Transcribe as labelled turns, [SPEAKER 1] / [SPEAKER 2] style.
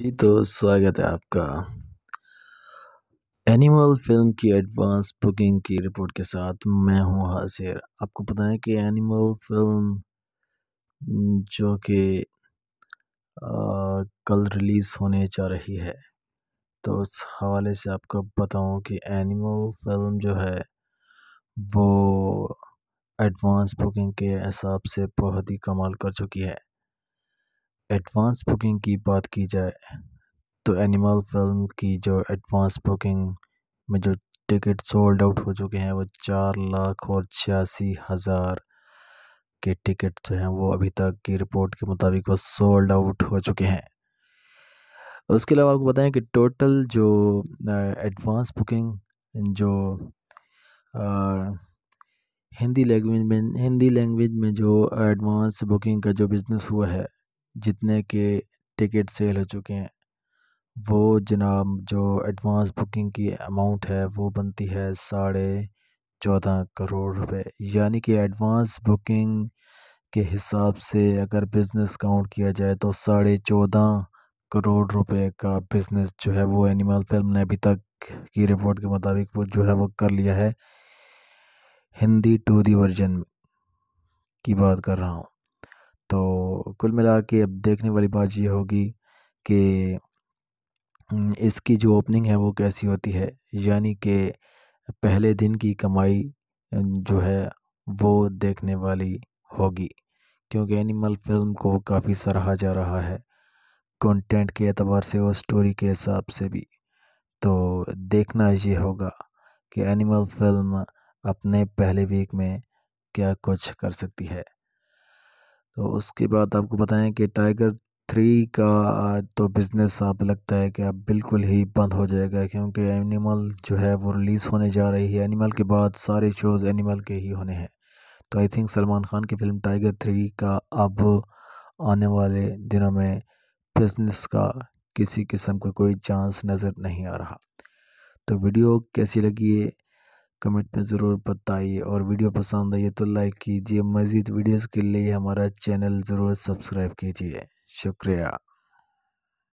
[SPEAKER 1] जी तो स्वागत है आपका एनिमल फिल्म की एडवांस बुकिंग की रिपोर्ट के साथ मैं हूँ हाजिर आपको पता है कि एनिमल फिल्म जो कि कल रिलीज़ होने जा रही है तो उस हवाले से आपको बताऊँ कि एनिमल फिल्म जो है वो एडवांस बुकिंग के हिसाब से बहुत ही कमाल कर चुकी है एडवांस बुकिंग की बात की जाए तो एनिमल फ़िल्म की जो एडवांस बुकिंग में जो टिकट सोल्ड आउट हो चुके हैं वो चार लाख और छियासी हज़ार के टिकट जो हैं वो अभी तक की रिपोर्ट के मुताबिक वो सोल्ड आउट हो चुके हैं उसके अलावा आपको बताएं कि टोटल जो एडवांस बुकिंग जो आ, हिंदी लैंग्वेज में हिंदी लैंग्वेज में जो एडवांस बुकिंग का जो बिज़नेस हुआ है जितने के टिकट सेल हो चुके हैं वो जनाब जो एडवांस बुकिंग की अमाउंट है वो बनती है साढ़े चौदह करोड़ रुपए यानी कि एडवांस बुकिंग के हिसाब से अगर बिज़नेस काउंट किया जाए तो साढ़े चौदह करोड़ रुपए का बिज़नेस जो है वो एनिमल फिल्म ने अभी तक की रिपोर्ट के मुताबिक वो जो है वो कर लिया है हिंदी टू दी वर्जन की बात कर रहा हूँ तो कुल मिला के अब देखने वाली बात ये होगी कि इसकी जो ओपनिंग है वो कैसी होती है यानी कि पहले दिन की कमाई जो है वो देखने वाली होगी क्योंकि एनिमल फिल्म को काफ़ी सराहा जा रहा है कंटेंट के अतबार से और स्टोरी के हिसाब से भी तो देखना ये होगा कि एनिमल फिल्म अपने पहले वीक में क्या कुछ कर सकती है तो उसके बाद आपको बताएँ कि टाइगर थ्री का तो बिज़नेस आप लगता है कि अब बिल्कुल ही बंद हो जाएगा क्योंकि एनिमल जो है वो रिलीज़ होने जा रही है एनिमल के बाद सारे शोज़ एनिमल के ही होने हैं तो आई थिंक सलमान खान की फ़िल्म टाइगर थ्री का अब आने वाले दिनों में बिज़नेस का किसी किस्म का कोई चांस नज़र नहीं आ रहा तो वीडियो कैसी लगी है कमेंट में ज़रूर बताइए और वीडियो पसंद आइए तो लाइक कीजिए मज़ीद वीडियोस के लिए हमारा चैनल ज़रूर सब्सक्राइब कीजिए शुक्रिया